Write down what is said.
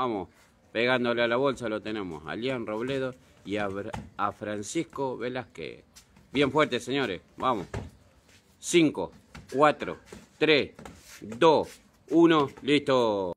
Vamos, pegándole a la bolsa lo tenemos a Lian Robledo y a, Francisco Velázquez. Bien fuerte, señores. Vamos. Cinco, cuatro, 3, dos, uno. Listo.